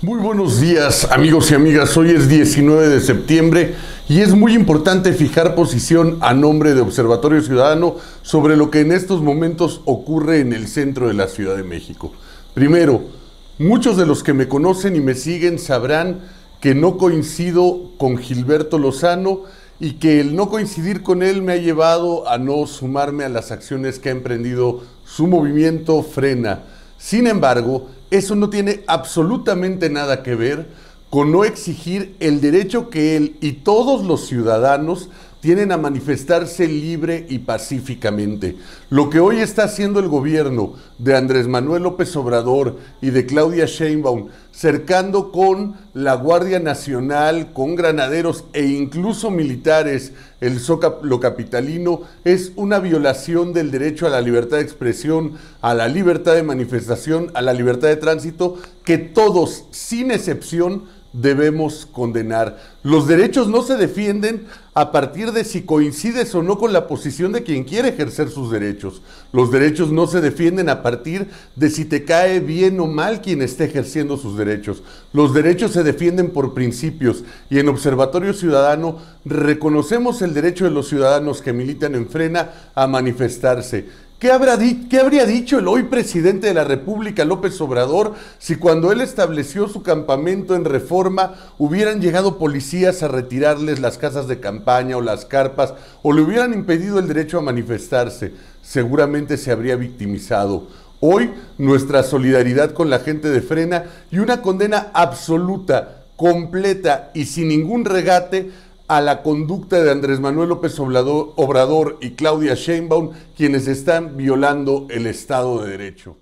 Muy buenos días amigos y amigas, hoy es 19 de septiembre y es muy importante fijar posición a nombre de Observatorio Ciudadano sobre lo que en estos momentos ocurre en el centro de la Ciudad de México. Primero, muchos de los que me conocen y me siguen sabrán que no coincido con Gilberto Lozano y que el no coincidir con él me ha llevado a no sumarme a las acciones que ha emprendido su movimiento Frena sin embargo, eso no tiene absolutamente nada que ver con no exigir el derecho que él y todos los ciudadanos tienen a manifestarse libre y pacíficamente. Lo que hoy está haciendo el gobierno de Andrés Manuel López Obrador y de Claudia Sheinbaum, cercando con la Guardia Nacional, con granaderos e incluso militares el capitalino, es una violación del derecho a la libertad de expresión, a la libertad de manifestación, a la libertad de tránsito, que todos, sin excepción, debemos condenar. Los derechos no se defienden a partir de si coincides o no con la posición de quien quiere ejercer sus derechos. Los derechos no se defienden a partir de si te cae bien o mal quien esté ejerciendo sus derechos. Los derechos se defienden por principios y en Observatorio Ciudadano reconocemos el derecho de los ciudadanos que militan en frena a manifestarse ¿Qué, habría dicho el hoy presidente de la República, López Obrador, si cuando él estableció su campamento en reforma hubieran llegado policías a retirarles las casas de campaña o las carpas o le hubieran impedido el derecho a manifestarse? Seguramente se habría victimizado. Hoy nuestra solidaridad con la gente de frena y una condena absoluta, completa y sin ningún regate a la conducta de Andrés Manuel López Obrador y Claudia Sheinbaum, quienes están violando el Estado de Derecho.